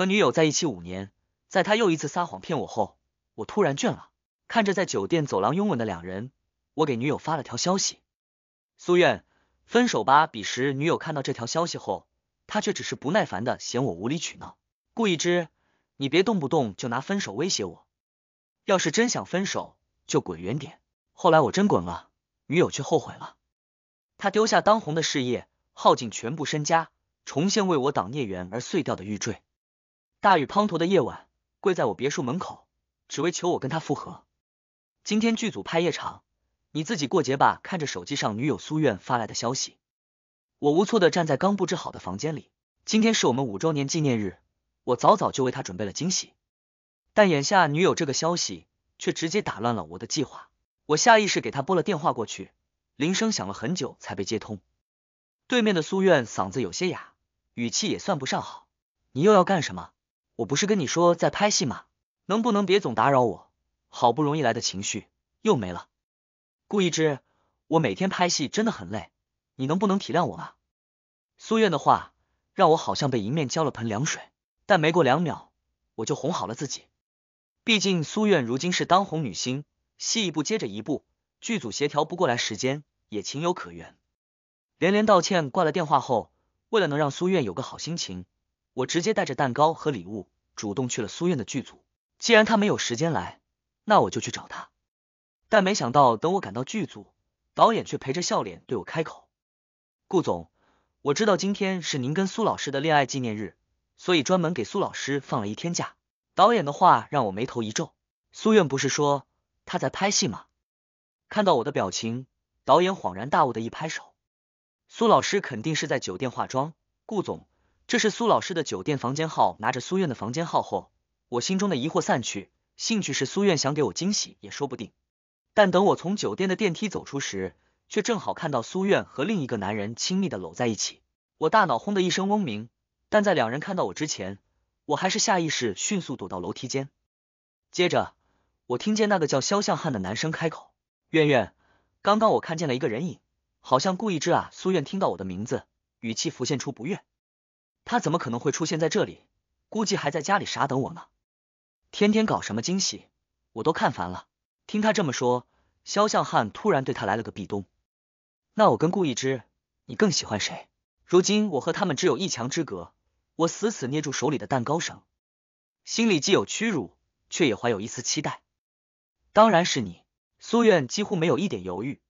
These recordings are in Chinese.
和女友在一起五年，在他又一次撒谎骗我后，我突然倦了。看着在酒店走廊拥吻的两人，我给女友发了条消息：“苏苑，分手吧。”彼时，女友看到这条消息后，她却只是不耐烦的嫌我无理取闹。顾一之，你别动不动就拿分手威胁我，要是真想分手，就滚远点。后来我真滚了，女友却后悔了。她丢下当红的事业，耗尽全部身家，重现为我挡孽缘而碎掉的玉坠。大雨滂沱的夜晚，跪在我别墅门口，只为求我跟他复合。今天剧组拍夜场，你自己过节吧。看着手机上女友苏苑发来的消息，我无措的站在刚布置好的房间里。今天是我们五周年纪念日，我早早就为他准备了惊喜。但眼下女友这个消息却直接打乱了我的计划。我下意识给他拨了电话过去，铃声响了很久才被接通。对面的苏苑嗓子有些哑，语气也算不上好。你又要干什么？我不是跟你说在拍戏吗？能不能别总打扰我？好不容易来的情绪又没了。顾一之，我每天拍戏真的很累，你能不能体谅我啊？苏苑的话让我好像被迎面浇了盆凉水，但没过两秒，我就哄好了自己。毕竟苏苑如今是当红女星，戏一部接着一部，剧组协调不过来，时间也情有可原。连连道歉，挂了电话后，为了能让苏苑有个好心情。我直接带着蛋糕和礼物，主动去了苏院的剧组。既然他没有时间来，那我就去找他。但没想到，等我赶到剧组，导演却陪着笑脸对我开口：“顾总，我知道今天是您跟苏老师的恋爱纪念日，所以专门给苏老师放了一天假。”导演的话让我眉头一皱。苏院不是说她在拍戏吗？看到我的表情，导演恍然大悟的一拍手：“苏老师肯定是在酒店化妆，顾总。”这是苏老师的酒店房间号，拿着苏苑的房间号后，我心中的疑惑散去，兴趣是苏苑想给我惊喜也说不定。但等我从酒店的电梯走出时，却正好看到苏苑和另一个男人亲密的搂在一起。我大脑轰的一声嗡鸣，但在两人看到我之前，我还是下意识迅速躲到楼梯间。接着，我听见那个叫肖向汉的男生开口：“苑苑，刚刚我看见了一个人影，好像顾意之啊。”苏苑听到我的名字，语气浮现出不悦。他怎么可能会出现在这里？估计还在家里傻等我呢。天天搞什么惊喜，我都看烦了。听他这么说，肖向汉突然对他来了个壁咚。那我跟顾易之，你更喜欢谁？如今我和他们只有一墙之隔，我死死捏住手里的蛋糕绳，心里既有屈辱，却也怀有一丝期待。当然是你，苏苑几乎没有一点犹豫。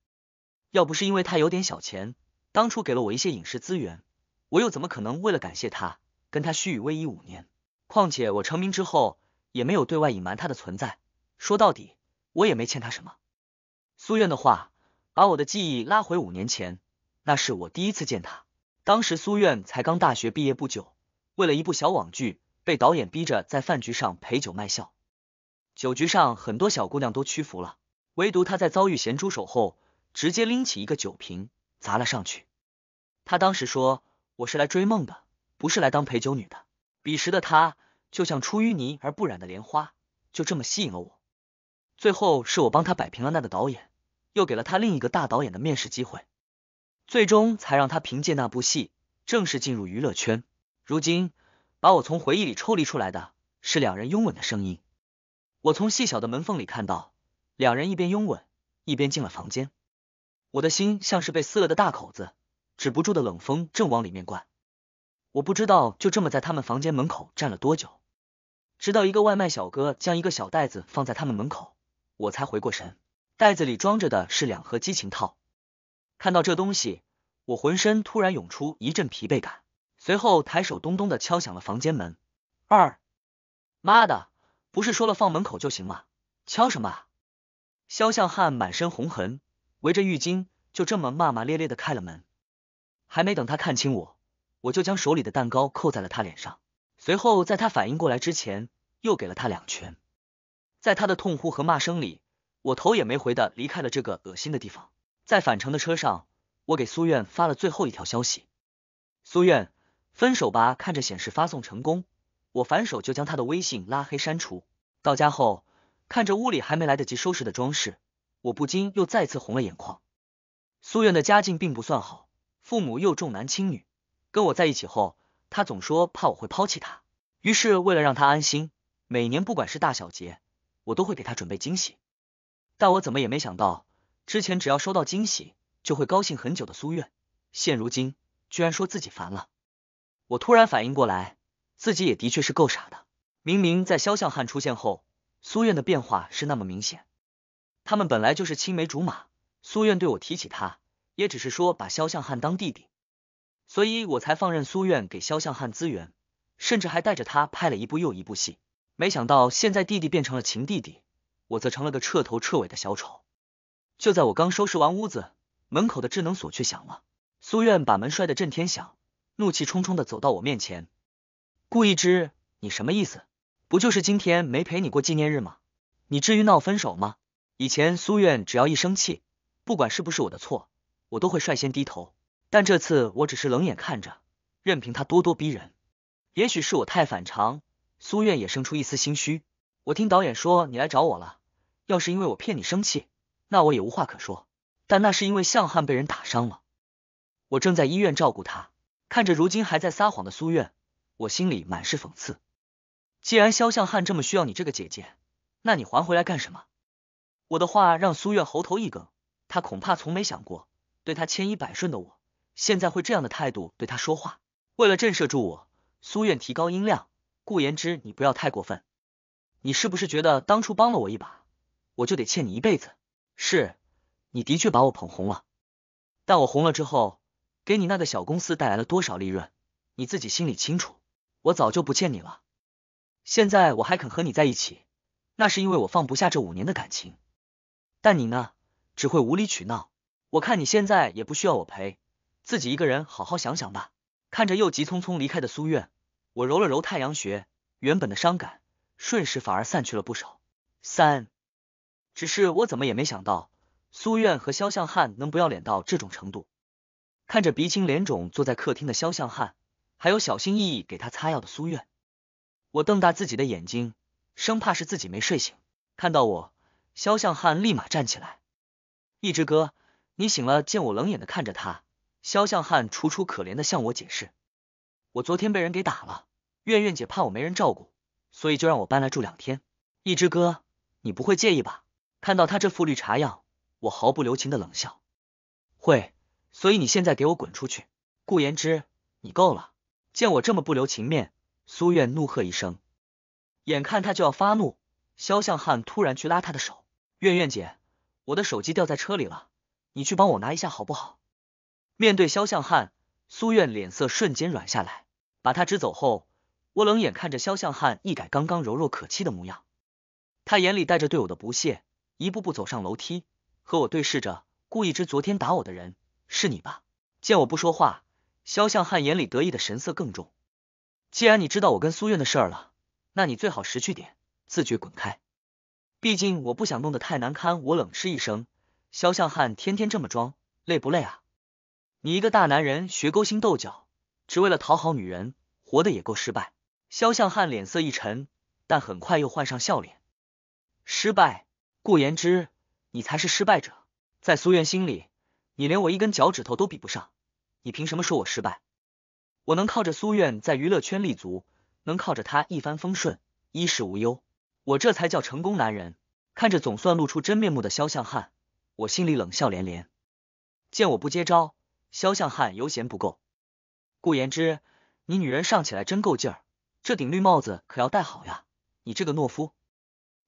要不是因为他有点小钱，当初给了我一些影视资源。我又怎么可能为了感谢他，跟他虚与委蛇五年？况且我成名之后，也没有对外隐瞒他的存在。说到底，我也没欠他什么。苏苑的话把我的记忆拉回五年前，那是我第一次见他。当时苏苑才刚大学毕业不久，为了一部小网剧，被导演逼着在饭局上陪酒卖笑。酒局上很多小姑娘都屈服了，唯独他在遭遇咸猪手后，直接拎起一个酒瓶砸了上去。他当时说。我是来追梦的，不是来当陪酒女的。彼时的她就像出淤泥而不染的莲花，就这么吸引了我。最后是我帮她摆平了那个导演，又给了她另一个大导演的面试机会，最终才让她凭借那部戏正式进入娱乐圈。如今把我从回忆里抽离出来的是两人拥吻的声音。我从细小的门缝里看到，两人一边拥吻，一边进了房间。我的心像是被撕了的大口子。止不住的冷风正往里面灌，我不知道就这么在他们房间门口站了多久，直到一个外卖小哥将一个小袋子放在他们门口，我才回过神。袋子里装着的是两盒激情套。看到这东西，我浑身突然涌出一阵疲惫感，随后抬手咚咚的敲响了房间门。二，妈的，不是说了放门口就行吗？敲什么？肖向汉满身红痕，围着浴巾，就这么骂骂咧咧的开了门。还没等他看清我，我就将手里的蛋糕扣在了他脸上，随后在他反应过来之前，又给了他两拳。在他的痛呼和骂声里，我头也没回的离开了这个恶心的地方。在返程的车上，我给苏苑发了最后一条消息：“苏苑，分手吧。”看着显示发送成功，我反手就将他的微信拉黑删除。到家后，看着屋里还没来得及收拾的装饰，我不禁又再次红了眼眶。苏苑的家境并不算好。父母又重男轻女，跟我在一起后，他总说怕我会抛弃他，于是为了让他安心，每年不管是大小节，我都会给他准备惊喜。但我怎么也没想到，之前只要收到惊喜就会高兴很久的苏苑，现如今居然说自己烦了。我突然反应过来，自己也的确是够傻的。明明在肖向汉出现后，苏苑的变化是那么明显，他们本来就是青梅竹马，苏苑对我提起他。也只是说把肖向汉当弟弟，所以我才放任苏苑给肖向汉资源，甚至还带着他拍了一部又一部戏。没想到现在弟弟变成了情弟弟，我则成了个彻头彻尾的小丑。就在我刚收拾完屋子，门口的智能锁却响了。苏苑把门摔得震天响，怒气冲冲的走到我面前：“顾一之，你什么意思？不就是今天没陪你过纪念日吗？你至于闹分手吗？以前苏苑只要一生气，不管是不是我的错。”我都会率先低头，但这次我只是冷眼看着，任凭他咄咄逼人。也许是我太反常，苏苑也生出一丝心虚。我听导演说你来找我了，要是因为我骗你生气，那我也无话可说。但那是因为向汉被人打伤了，我正在医院照顾他。看着如今还在撒谎的苏苑，我心里满是讽刺。既然肖向汉这么需要你这个姐姐，那你还回来干什么？我的话让苏苑喉头一梗，他恐怕从没想过。对他千依百顺的我，现在会这样的态度对他说话。为了震慑住我，苏苑提高音量：“顾言之，你不要太过分。你是不是觉得当初帮了我一把，我就得欠你一辈子？是，你的确把我捧红了，但我红了之后，给你那个小公司带来了多少利润，你自己心里清楚。我早就不欠你了。现在我还肯和你在一起，那是因为我放不下这五年的感情。但你呢，只会无理取闹。”我看你现在也不需要我陪，自己一个人好好想想吧。看着又急匆匆离开的苏苑，我揉了揉太阳穴，原本的伤感瞬时反而散去了不少。三，只是我怎么也没想到苏苑和肖向汉能不要脸到这种程度。看着鼻青脸肿坐在客厅的肖向汉，还有小心翼翼给他擦药的苏苑，我瞪大自己的眼睛，生怕是自己没睡醒。看到我，肖向汉立马站起来，一支歌。你醒了，见我冷眼的看着他，肖向汉楚楚可怜的向我解释，我昨天被人给打了，苑苑姐怕我没人照顾，所以就让我搬来住两天。一只哥，你不会介意吧？看到他这副绿茶样，我毫不留情的冷笑，会，所以你现在给我滚出去！顾言之，你够了！见我这么不留情面，苏苑怒喝一声，眼看他就要发怒，肖向汉突然去拉他的手，苑苑姐，我的手机掉在车里了。你去帮我拿一下好不好？面对肖向汉，苏苑脸色瞬间软下来，把他支走后，我冷眼看着肖向汉，一改刚刚柔弱可欺的模样，他眼里带着对我的不屑，一步步走上楼梯，和我对视着，故意知昨天打我的人是你吧？见我不说话，肖向汉眼里得意的神色更重。既然你知道我跟苏苑的事儿了，那你最好识趣点，自觉滚开。毕竟我不想弄得太难堪。我冷嗤一声。肖向汉天天这么装，累不累啊？你一个大男人学勾心斗角，只为了讨好女人，活得也够失败。肖向汉脸色一沉，但很快又换上笑脸。失败？顾言之，你才是失败者。在苏苑心里，你连我一根脚趾头都比不上，你凭什么说我失败？我能靠着苏苑在娱乐圈立足，能靠着他一帆风顺、衣食无忧，我这才叫成功男人。看着总算露出真面目的肖向汉。我心里冷笑连连，见我不接招，肖向汉犹嫌不够。顾言之，你女人上起来真够劲儿，这顶绿帽子可要戴好呀！你这个懦夫！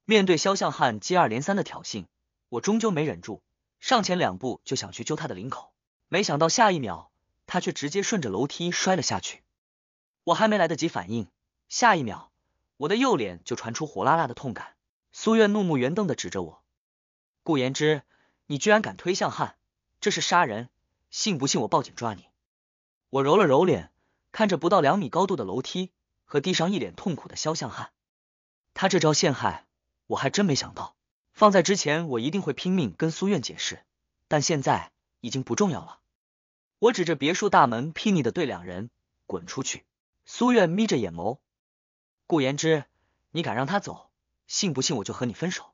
面对肖向汉接二连三的挑衅，我终究没忍住，上前两步就想去揪他的领口，没想到下一秒他却直接顺着楼梯摔了下去。我还没来得及反应，下一秒我的右脸就传出火辣辣的痛感。苏苑怒目圆瞪的指着我，顾言之。你居然敢推向汉，这是杀人！信不信我报警抓你？我揉了揉脸，看着不到两米高度的楼梯和地上一脸痛苦的肖向汉，他这招陷害我还真没想到。放在之前，我一定会拼命跟苏苑解释，但现在已经不重要了。我指着别墅大门，睥睨的对两人：“滚出去！”苏苑眯着眼眸，顾言之，你敢让他走，信不信我就和你分手？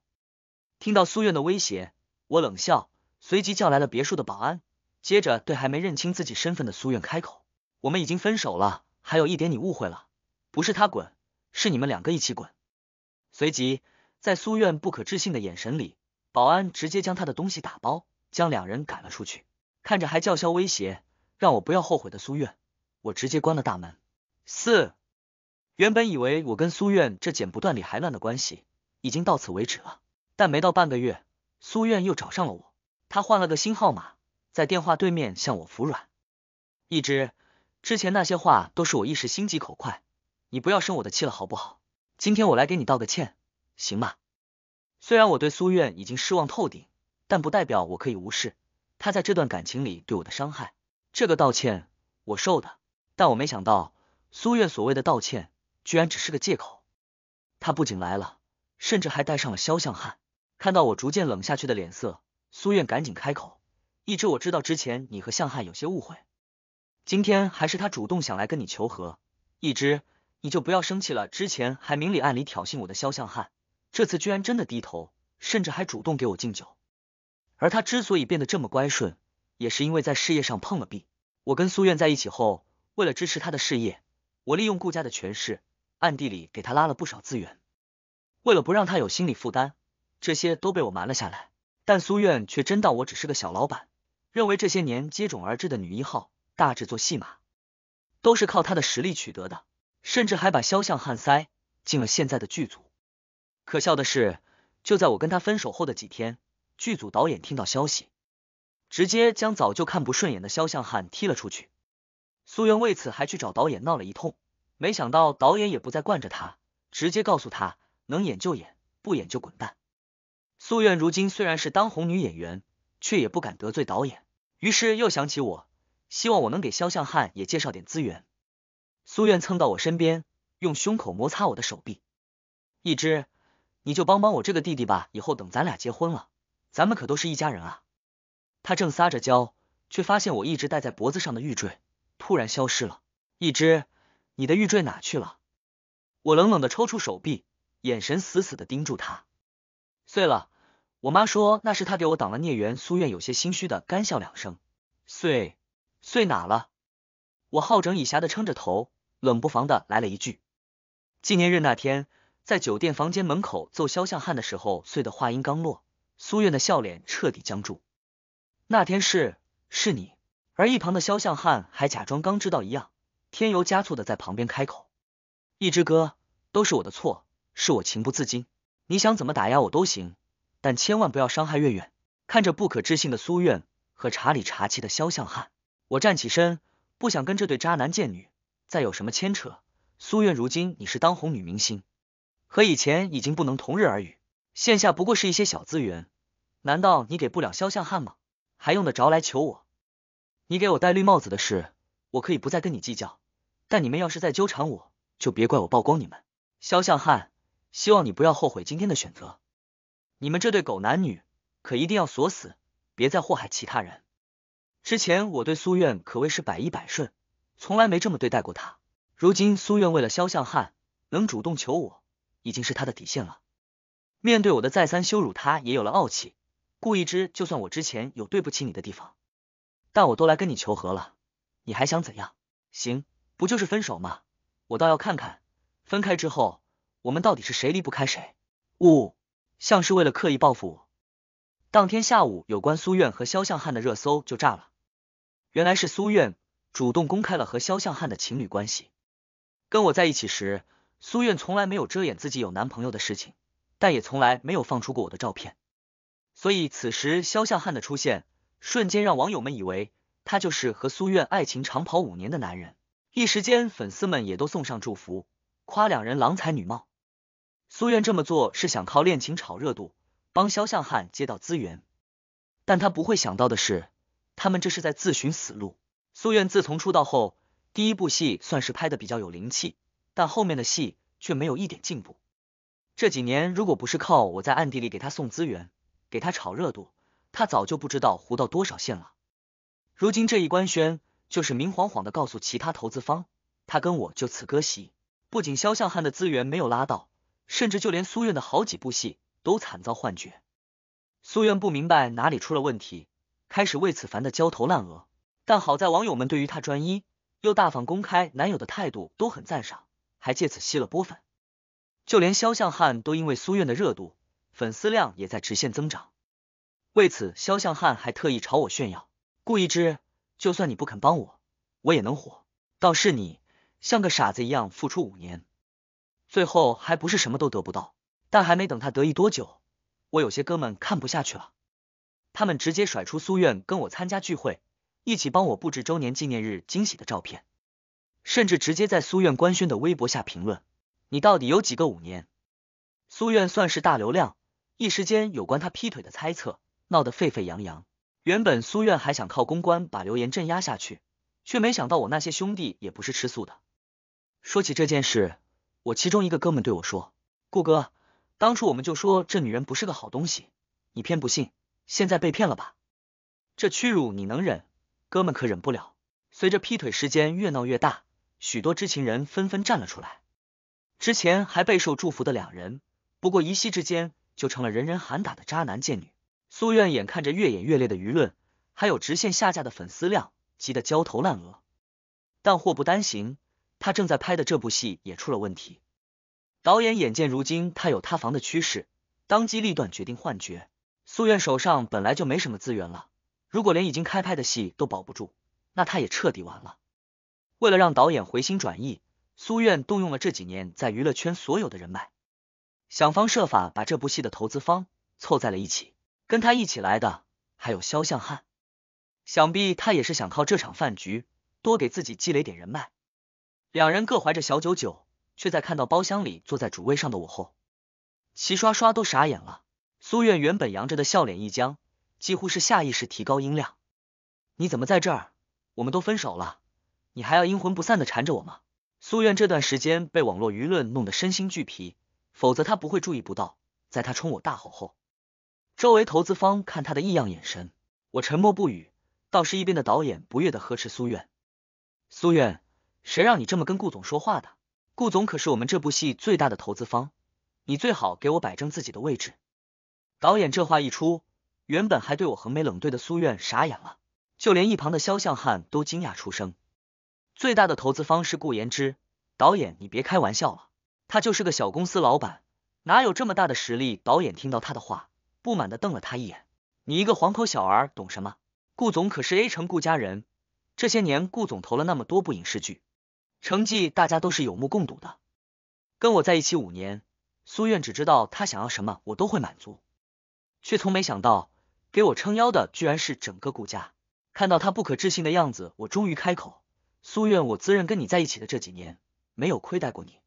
听到苏苑的威胁。我冷笑，随即叫来了别墅的保安，接着对还没认清自己身份的苏苑开口：“我们已经分手了，还有一点你误会了，不是他滚，是你们两个一起滚。”随即，在苏苑不可置信的眼神里，保安直接将他的东西打包，将两人赶了出去。看着还叫嚣威胁让我不要后悔的苏苑，我直接关了大门。四，原本以为我跟苏苑这剪不断理还乱的关系已经到此为止了，但没到半个月。苏苑又找上了我，她换了个新号码，在电话对面向我服软。一之，之前那些话都是我一时心急口快，你不要生我的气了好不好？今天我来给你道个歉，行吗？虽然我对苏苑已经失望透顶，但不代表我可以无视她在这段感情里对我的伤害。这个道歉我受的，但我没想到苏苑所谓的道歉，居然只是个借口。他不仅来了，甚至还带上了肖像汉。看到我逐渐冷下去的脸色，苏苑赶紧开口：“一枝，我知道之前你和向汉有些误会，今天还是他主动想来跟你求和。一枝，你就不要生气了。之前还明里暗里挑衅我的肖向汉，这次居然真的低头，甚至还主动给我敬酒。而他之所以变得这么乖顺，也是因为在事业上碰了壁。我跟苏苑在一起后，为了支持他的事业，我利用顾家的权势，暗地里给他拉了不少资源。为了不让他有心理负担。”这些都被我瞒了下来，但苏苑却真当我只是个小老板，认为这些年接踵而至的女一号大制作戏码，都是靠她的实力取得的，甚至还把肖像汉塞进了现在的剧组。可笑的是，就在我跟他分手后的几天，剧组导演听到消息，直接将早就看不顺眼的肖像汉踢了出去。苏苑为此还去找导演闹了一通，没想到导演也不再惯着他，直接告诉他能演就演，不演就滚蛋。苏苑如今虽然是当红女演员，却也不敢得罪导演。于是又想起我，希望我能给肖向汉也介绍点资源。苏苑蹭到我身边，用胸口摩擦我的手臂。一枝，你就帮帮我这个弟弟吧，以后等咱俩结婚了，咱们可都是一家人啊。他正撒着娇，却发现我一直戴在脖子上的玉坠突然消失了。一枝，你的玉坠哪去了？我冷冷的抽出手臂，眼神死死的盯住他。碎了。我妈说那是她给我挡了孽缘，苏苑有些心虚的干笑两声，碎碎哪了？我好整以暇的撑着头，冷不防的来了一句：纪念日那天在酒店房间门口揍肖像汉的时候，碎的话音刚落，苏苑的笑脸彻底僵住。那天是是你，而一旁的肖像汉还假装刚知道一样，添油加醋的在旁边开口：一支哥，都是我的错，是我情不自禁，你想怎么打压我都行。但千万不要伤害月月。看着不可置信的苏苑和查理查气的肖像汉，我站起身，不想跟这对渣男贱女再有什么牵扯。苏苑，如今你是当红女明星，和以前已经不能同日而语，线下不过是一些小资源，难道你给不了肖像汉吗？还用得着来求我？你给我戴绿帽子的事，我可以不再跟你计较，但你们要是再纠缠我，就别怪我曝光你们。肖像汉，希望你不要后悔今天的选择。你们这对狗男女，可一定要锁死，别再祸害其他人。之前我对苏苑可谓是百依百顺，从来没这么对待过他。如今苏苑为了肖向汉，能主动求我，已经是他的底线了。面对我的再三羞辱，他也有了傲气。顾一之，就算我之前有对不起你的地方，但我都来跟你求和了，你还想怎样？行，不就是分手吗？我倒要看看，分开之后，我们到底是谁离不开谁。唔。像是为了刻意报复我，当天下午有关苏苑和肖像汉的热搜就炸了。原来是苏苑主动公开了和肖像汉的情侣关系。跟我在一起时，苏苑从来没有遮掩自己有男朋友的事情，但也从来没有放出过我的照片。所以此时肖像汉的出现，瞬间让网友们以为他就是和苏苑爱情长跑五年的男人。一时间，粉丝们也都送上祝福，夸两人郎才女貌。苏苑这么做是想靠恋情炒热度，帮肖向汉接到资源，但他不会想到的是，他们这是在自寻死路。苏苑自从出道后，第一部戏算是拍的比较有灵气，但后面的戏却没有一点进步。这几年如果不是靠我在暗地里给他送资源，给他炒热度，他早就不知道糊到多少线了。如今这一官宣，就是明晃晃的告诉其他投资方，他跟我就此割席，不仅肖向汉的资源没有拉到。甚至就连苏苑的好几部戏都惨遭幻觉，苏苑不明白哪里出了问题，开始为此烦的焦头烂额。但好在网友们对于她专一又大方公开男友的态度都很赞赏，还借此吸了波粉。就连肖像汉都因为苏苑的热度，粉丝量也在直线增长。为此，肖像汉还特意朝我炫耀：“顾一之，就算你不肯帮我，我也能火。倒是你，像个傻子一样付出五年。”最后还不是什么都得不到，但还没等他得意多久，我有些哥们看不下去了，他们直接甩出苏苑跟我参加聚会，一起帮我布置周年纪念日惊喜的照片，甚至直接在苏苑官宣的微博下评论：“你到底有几个五年？”苏苑算是大流量，一时间有关他劈腿的猜测闹得沸沸扬扬。原本苏苑还想靠公关把流言镇压下去，却没想到我那些兄弟也不是吃素的。说起这件事。我其中一个哥们对我说：“顾哥，当初我们就说这女人不是个好东西，你偏不信，现在被骗了吧？这屈辱你能忍，哥们可忍不了。”随着劈腿事件越闹越大，许多知情人纷纷站了出来。之前还备受祝福的两人，不过一夕之间就成了人人喊打的渣男贱女。苏苑眼看着越演越烈的舆论，还有直线下架的粉丝量，急得焦头烂额。但祸不单行。他正在拍的这部戏也出了问题，导演眼见如今他有塌房的趋势，当机立断决定换角。苏苑手上本来就没什么资源了，如果连已经开拍的戏都保不住，那他也彻底完了。为了让导演回心转意，苏苑动用了这几年在娱乐圈所有的人脉，想方设法把这部戏的投资方凑在了一起。跟他一起来的还有肖向汉，想必他也是想靠这场饭局多给自己积累点人脉。两人各怀着小九九，却在看到包厢里坐在主位上的我后，齐刷刷都傻眼了。苏苑原本扬着的笑脸一僵，几乎是下意识提高音量：“你怎么在这儿？我们都分手了，你还要阴魂不散的缠着我吗？”苏苑这段时间被网络舆论弄得身心俱疲，否则他不会注意不到，在他冲我大吼后，周围投资方看他的异样眼神。我沉默不语，倒是一边的导演不悦的呵斥苏苑：“苏苑。”谁让你这么跟顾总说话的？顾总可是我们这部戏最大的投资方，你最好给我摆正自己的位置。导演这话一出，原本还对我横眉冷对的苏苑傻眼了，就连一旁的肖向汉都惊讶出声。最大的投资方是顾延之，导演你别开玩笑了，他就是个小公司老板，哪有这么大的实力？导演听到他的话，不满的瞪了他一眼：“你一个黄口小儿懂什么？顾总可是 A 城顾家人，这些年顾总投了那么多部影视剧。”成绩大家都是有目共睹的。跟我在一起五年，苏苑只知道他想要什么我都会满足，却从没想到给我撑腰的居然是整个顾家。看到他不可置信的样子，我终于开口：“苏苑，我自认跟你在一起的这几年没有亏待过你。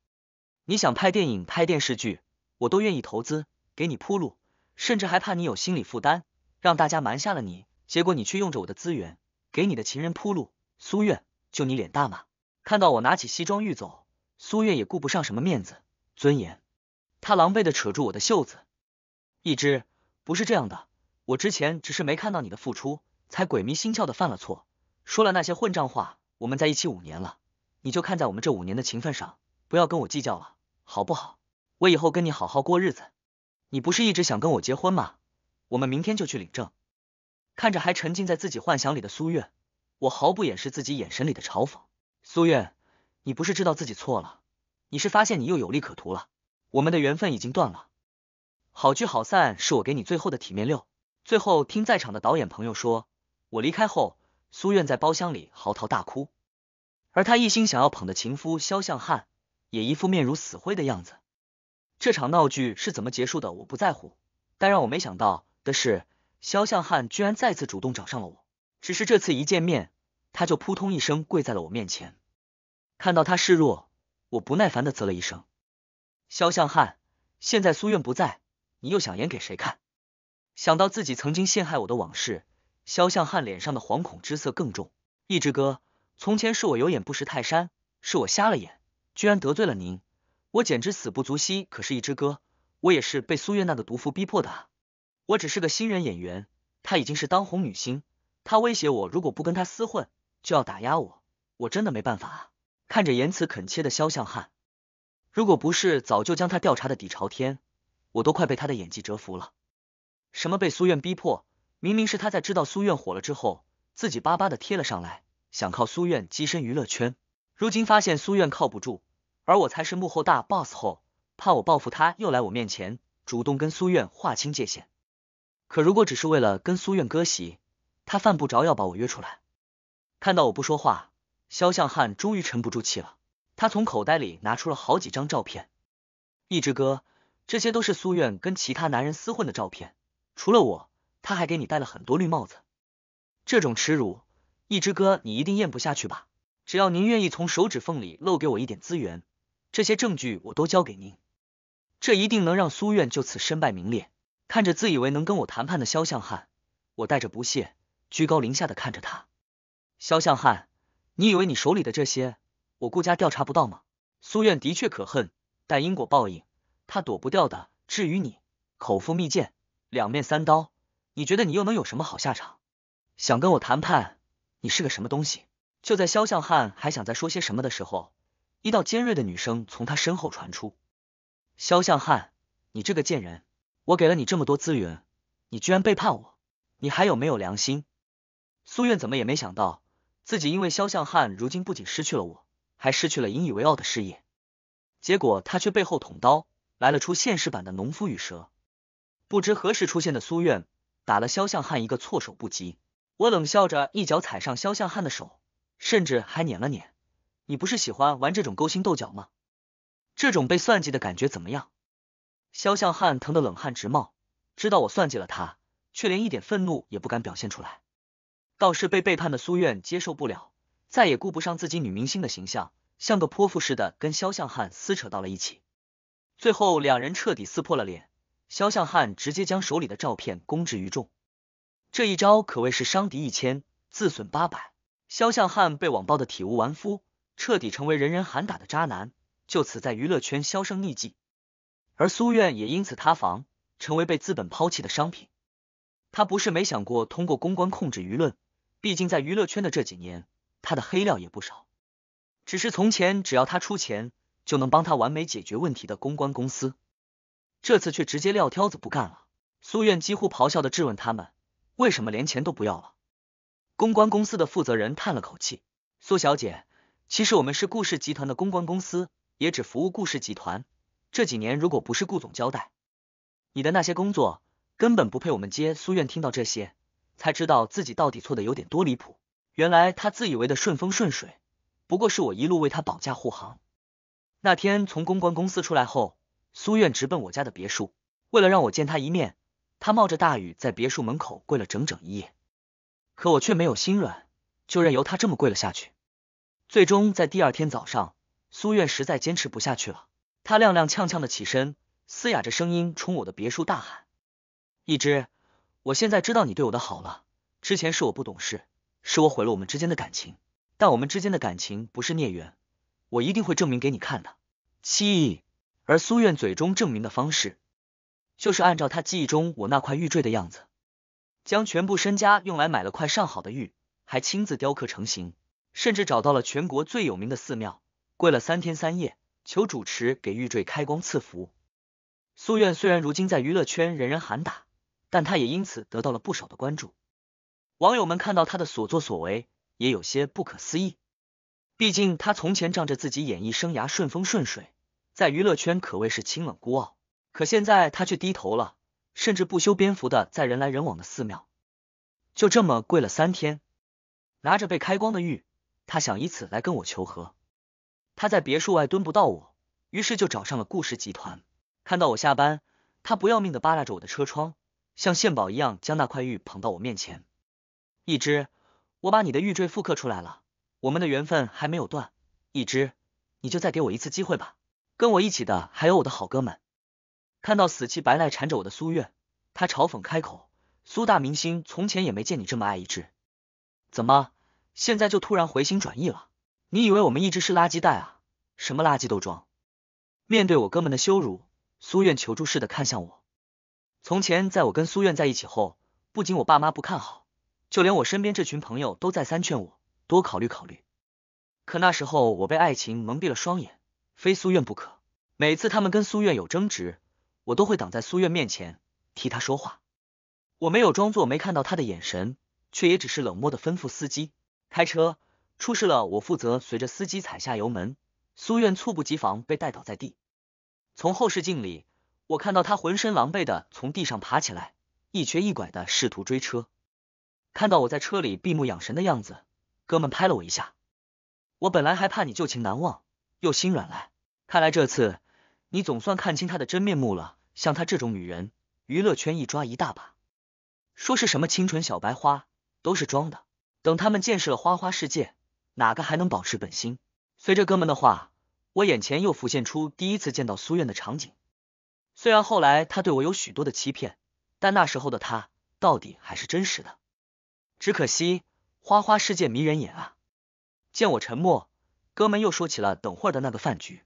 你想拍电影、拍电视剧，我都愿意投资给你铺路，甚至还怕你有心理负担，让大家瞒下了你。结果你却用着我的资源，给你的情人铺路。苏苑，就你脸大吗？”看到我拿起西装欲走，苏月也顾不上什么面子尊严，他狼狈的扯住我的袖子，一只，不是这样的，我之前只是没看到你的付出，才鬼迷心窍的犯了错，说了那些混账话。我们在一起五年了，你就看在我们这五年的情分上，不要跟我计较了，好不好？我以后跟你好好过日子。你不是一直想跟我结婚吗？我们明天就去领证。看着还沉浸在自己幻想里的苏月，我毫不掩饰自己眼神里的嘲讽。苏苑，你不是知道自己错了，你是发现你又有利可图了。我们的缘分已经断了，好聚好散是我给你最后的体面。六，最后听在场的导演朋友说，我离开后，苏苑在包厢里嚎啕大哭，而他一心想要捧的情夫肖向汉也一副面如死灰的样子。这场闹剧是怎么结束的，我不在乎，但让我没想到的是，肖向汉居然再次主动找上了我。只是这次一见面。他就扑通一声跪在了我面前，看到他示弱，我不耐烦的啧了一声。肖向汉，现在苏苑不在，你又想演给谁看？想到自己曾经陷害我的往事，肖向汉脸上的惶恐之色更重。一只哥，从前是我有眼不识泰山，是我瞎了眼，居然得罪了您，我简直死不足惜。可是，一只哥，我也是被苏苑那个毒妇逼迫的，我只是个新人演员，她已经是当红女星，她威胁我，如果不跟她厮混，就要打压我，我真的没办法啊！看着言辞恳切的肖向汉，如果不是早就将他调查的底朝天，我都快被他的演技折服了。什么被苏苑逼迫，明明是他在知道苏苑火了之后，自己巴巴的贴了上来，想靠苏苑跻身娱乐圈。如今发现苏苑靠不住，而我才是幕后大 boss 后，怕我报复他，又来我面前主动跟苏苑划清界限。可如果只是为了跟苏苑割席，他犯不着要把我约出来。看到我不说话，肖向汉终于沉不住气了。他从口袋里拿出了好几张照片，一枝哥，这些都是苏苑跟其他男人厮混的照片。除了我，他还给你戴了很多绿帽子。这种耻辱，一枝哥，你一定咽不下去吧？只要您愿意从手指缝里漏给我一点资源，这些证据我都交给您，这一定能让苏苑就此身败名裂。看着自以为能跟我谈判的肖向汉，我带着不屑，居高临下的看着他。肖向汉，你以为你手里的这些我顾家调查不到吗？苏苑的确可恨，但因果报应，他躲不掉的。至于你，口腹蜜饯，两面三刀，你觉得你又能有什么好下场？想跟我谈判，你是个什么东西？就在肖向汉还想再说些什么的时候，一道尖锐的女声从他身后传出：“肖向汉，你这个贱人，我给了你这么多资源，你居然背叛我，你还有没有良心？”苏苑怎么也没想到。自己因为肖向汉，如今不仅失去了我，还失去了引以为傲的事业。结果他却背后捅刀，来了出现实版的农夫与蛇。不知何时出现的苏苑，打了肖向汉一个措手不及。我冷笑着，一脚踩上肖向汉的手，甚至还碾了碾。你不是喜欢玩这种勾心斗角吗？这种被算计的感觉怎么样？肖向汉疼得冷汗直冒，知道我算计了他，却连一点愤怒也不敢表现出来。倒是被背叛的苏苑接受不了，再也顾不上自己女明星的形象，像个泼妇似的跟肖像汉撕扯到了一起。最后两人彻底撕破了脸，肖像汉直接将手里的照片公之于众。这一招可谓是伤敌一千，自损八百。肖像汉被网暴的体无完肤，彻底成为人人喊打的渣男，就此在娱乐圈销声匿迹。而苏苑也因此塌房，成为被资本抛弃的商品。他不是没想过通过公关控制舆论。毕竟在娱乐圈的这几年，他的黑料也不少。只是从前只要他出钱，就能帮他完美解决问题的公关公司，这次却直接撂挑子不干了。苏苑几乎咆哮的质问他们：“为什么连钱都不要了？”公关公司的负责人叹了口气：“苏小姐，其实我们是顾氏集团的公关公司，也只服务顾氏集团。这几年如果不是顾总交代你的那些工作，根本不配我们接。”苏苑听到这些。才知道自己到底错的有点多离谱。原来他自以为的顺风顺水，不过是我一路为他保驾护航。那天从公关公司出来后，苏苑直奔我家的别墅，为了让我见他一面，他冒着大雨在别墅门口跪了整整一夜。可我却没有心软，就任由他这么跪了下去。最终在第二天早上，苏苑实在坚持不下去了，他踉踉跄跄的起身，嘶哑着声音冲我的别墅大喊：“一只。”我现在知道你对我的好了，之前是我不懂事，是我毁了我们之间的感情。但我们之间的感情不是孽缘，我一定会证明给你看的。七，而苏苑嘴中证明的方式，就是按照他记忆中我那块玉坠的样子，将全部身家用来买了块上好的玉，还亲自雕刻成型，甚至找到了全国最有名的寺庙，跪了三天三夜求主持给玉坠开光赐福。苏苑虽然如今在娱乐圈人人喊打。但他也因此得到了不少的关注。网友们看到他的所作所为，也有些不可思议。毕竟他从前仗着自己演艺生涯顺风顺水，在娱乐圈可谓是清冷孤傲。可现在他却低头了，甚至不修边幅的在人来人往的寺庙，就这么跪了三天，拿着被开光的玉，他想以此来跟我求和。他在别墅外蹲不到我，于是就找上了顾氏集团。看到我下班，他不要命的扒拉着我的车窗。像献宝一样将那块玉捧到我面前，一只，我把你的玉坠复刻出来了，我们的缘分还没有断。一只，你就再给我一次机会吧。跟我一起的还有我的好哥们。看到死气白赖缠着我的苏月，他嘲讽开口：“苏大明星，从前也没见你这么爱一只，怎么现在就突然回心转意了？你以为我们一直是垃圾袋啊？什么垃圾都装？”面对我哥们的羞辱，苏月求助似的看向我。从前，在我跟苏苑在一起后，不仅我爸妈不看好，就连我身边这群朋友都再三劝我多考虑考虑。可那时候我被爱情蒙蔽了双眼，非苏苑不可。每次他们跟苏苑有争执，我都会挡在苏苑面前替他说话。我没有装作没看到他的眼神，却也只是冷漠的吩咐司机开车。出事了，我负责。随着司机踩下油门，苏苑猝不及防被带倒在地。从后视镜里。我看到他浑身狼狈的从地上爬起来，一瘸一拐的试图追车。看到我在车里闭目养神的样子，哥们拍了我一下。我本来还怕你旧情难忘，又心软来，看来这次你总算看清他的真面目了。像她这种女人，娱乐圈一抓一大把。说是什么清纯小白花，都是装的。等他们见识了花花世界，哪个还能保持本心？随着哥们的话，我眼前又浮现出第一次见到苏苑的场景。虽然后来他对我有许多的欺骗，但那时候的他到底还是真实的。只可惜花花世界迷人眼啊！见我沉默，哥们又说起了等会儿的那个饭局。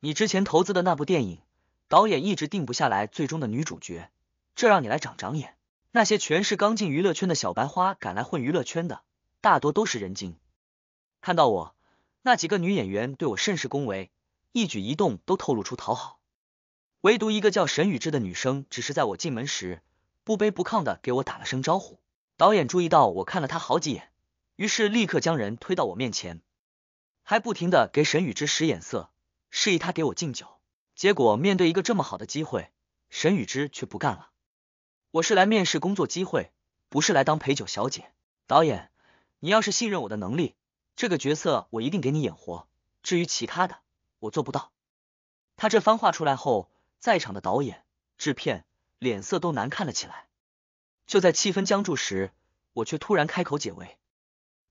你之前投资的那部电影，导演一直定不下来最终的女主角，这让你来长长眼。那些全是刚进娱乐圈的小白花赶来混娱乐圈的，大多都是人精。看到我，那几个女演员对我甚是恭维，一举一动都透露出讨好。唯独一个叫沈雨之的女生，只是在我进门时不卑不亢的给我打了声招呼。导演注意到我看了她好几眼，于是立刻将人推到我面前，还不停的给沈雨之使眼色，示意她给我敬酒。结果面对一个这么好的机会，沈雨之却不干了。我是来面试工作机会，不是来当陪酒小姐。导演，你要是信任我的能力，这个角色我一定给你演活。至于其他的，我做不到。他这番话出来后。在场的导演、制片脸色都难看了起来。就在气氛僵住时，我却突然开口解围：“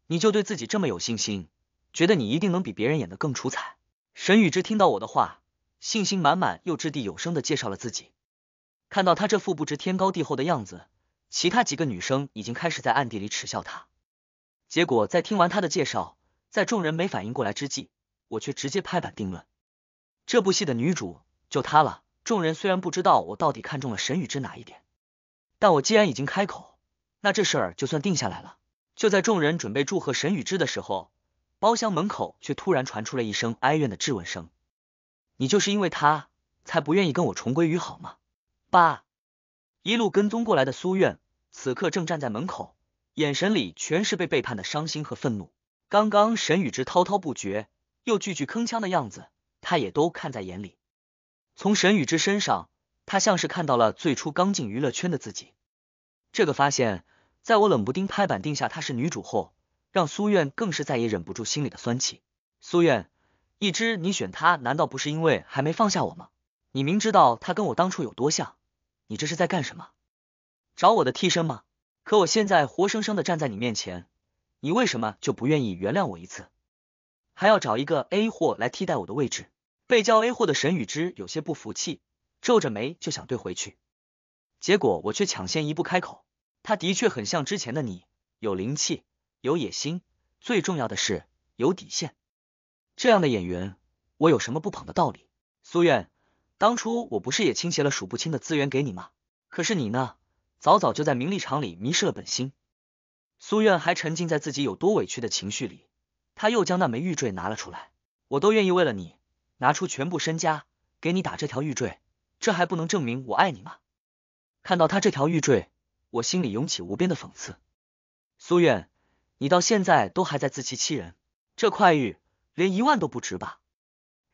你就对自己这么有信心，觉得你一定能比别人演的更出彩？”沈雨之听到我的话，信心满满又掷地有声的介绍了自己。看到他这副不知天高地厚的样子，其他几个女生已经开始在暗地里耻笑他。结果在听完他的介绍，在众人没反应过来之际，我却直接拍板定论：这部戏的女主就她了。众人虽然不知道我到底看中了沈宇之哪一点，但我既然已经开口，那这事儿就算定下来了。就在众人准备祝贺沈宇之的时候，包厢门口却突然传出了一声哀怨的质问声：“你就是因为他，才不愿意跟我重归于好吗？”爸，一路跟踪过来的苏苑此刻正站在门口，眼神里全是被背叛的伤心和愤怒。刚刚沈宇之滔滔不绝又句句铿锵的样子，他也都看在眼里。从沈雨之身上，他像是看到了最初刚进娱乐圈的自己。这个发现，在我冷不丁拍板定下她是女主后，让苏苑更是再也忍不住心里的酸气。苏苑，一之，你选她难道不是因为还没放下我吗？你明知道她跟我当初有多像，你这是在干什么？找我的替身吗？可我现在活生生的站在你面前，你为什么就不愿意原谅我一次，还要找一个 A 货来替代我的位置？被叫 A 货的沈雨之有些不服气，皱着眉就想怼回去，结果我却抢先一步开口：“他的确很像之前的你，有灵气，有野心，最重要的是有底线。这样的演员，我有什么不捧的道理？”苏苑，当初我不是也倾斜了数不清的资源给你吗？可是你呢，早早就在名利场里迷失了本心。苏苑还沉浸在自己有多委屈的情绪里，他又将那枚玉坠拿了出来，我都愿意为了你。拿出全部身家给你打这条玉坠，这还不能证明我爱你吗？看到他这条玉坠，我心里涌起无边的讽刺。苏苑，你到现在都还在自欺欺人。这块玉连一万都不值吧？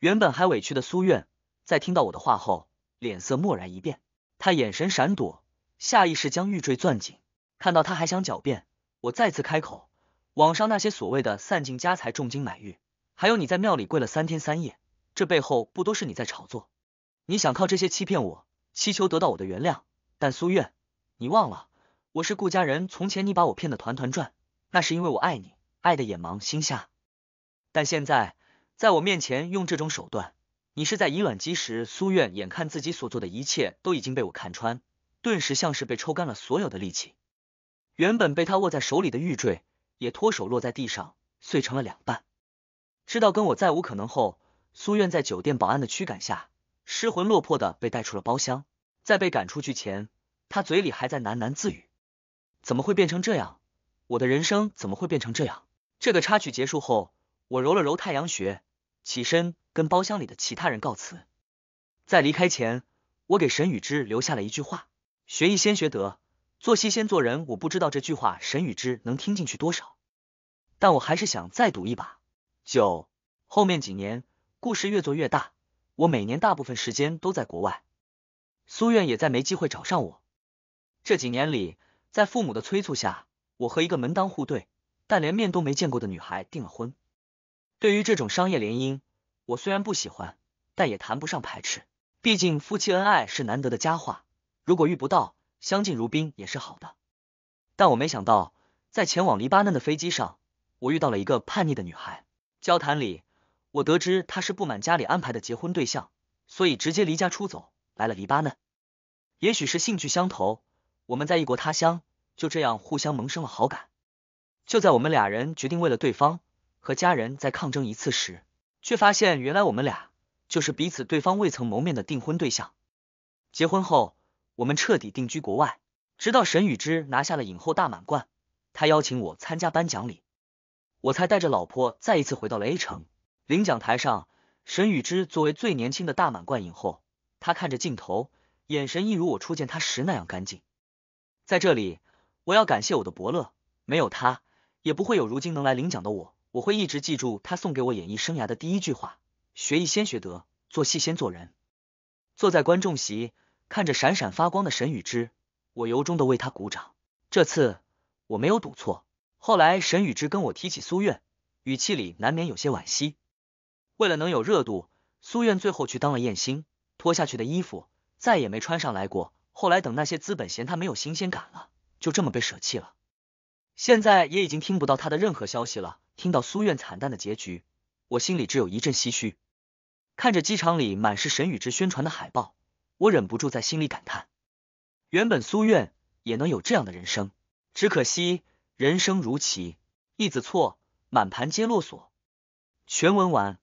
原本还委屈的苏苑，在听到我的话后，脸色蓦然一变，他眼神闪躲，下意识将玉坠攥紧。看到他还想狡辩，我再次开口：网上那些所谓的散尽家财重金买玉，还有你在庙里跪了三天三夜。这背后不都是你在炒作？你想靠这些欺骗我，祈求得到我的原谅？但苏苑，你忘了，我是顾家人。从前你把我骗得团团转，那是因为我爱你，爱的眼盲心瞎。但现在在我面前用这种手段，你是在以卵击石。苏苑，眼看自己所做的一切都已经被我看穿，顿时像是被抽干了所有的力气。原本被他握在手里的玉坠也脱手落在地上，碎成了两半。知道跟我再无可能后。苏苑在酒店保安的驱赶下，失魂落魄的被带出了包厢。在被赶出去前，他嘴里还在喃喃自语：“怎么会变成这样？我的人生怎么会变成这样？”这个插曲结束后，我揉了揉太阳穴，起身跟包厢里的其他人告辞。在离开前，我给沈雨之留下了一句话：“学艺先学德，做戏先做人。”我不知道这句话沈雨之能听进去多少，但我还是想再赌一把。九后面几年。故事越做越大，我每年大部分时间都在国外，苏苑也再没机会找上我。这几年里，在父母的催促下，我和一个门当户对但连面都没见过的女孩订了婚。对于这种商业联姻，我虽然不喜欢，但也谈不上排斥。毕竟夫妻恩爱是难得的佳话，如果遇不到，相敬如宾也是好的。但我没想到，在前往黎巴嫩的飞机上，我遇到了一个叛逆的女孩。交谈里。我得知他是不满家里安排的结婚对象，所以直接离家出走，来了黎巴嫩。也许是兴趣相投，我们在异国他乡就这样互相萌生了好感。就在我们俩人决定为了对方和家人再抗争一次时，却发现原来我们俩就是彼此对方未曾谋面的订婚对象。结婚后，我们彻底定居国外，直到沈雨之拿下了影后大满贯，他邀请我参加颁奖礼，我才带着老婆再一次回到了 A 城。领奖台上，沈雨之作为最年轻的大满贯影后，他看着镜头，眼神一如我初见他时那样干净。在这里，我要感谢我的伯乐，没有他，也不会有如今能来领奖的我。我会一直记住他送给我演艺生涯的第一句话：学艺先学德，做戏先做人。坐在观众席，看着闪闪发光的沈雨之，我由衷的为他鼓掌。这次我没有赌错。后来，沈雨之跟我提起苏月，语气里难免有些惋惜。为了能有热度，苏苑最后去当了艳星，脱下去的衣服再也没穿上来过。后来等那些资本嫌他没有新鲜感了，就这么被舍弃了。现在也已经听不到他的任何消息了。听到苏苑惨淡的结局，我心里只有一阵唏嘘。看着机场里满是沈宇之宣传的海报，我忍不住在心里感叹：原本苏苑也能有这样的人生，只可惜人生如棋，一子错，满盘皆落锁。全文完。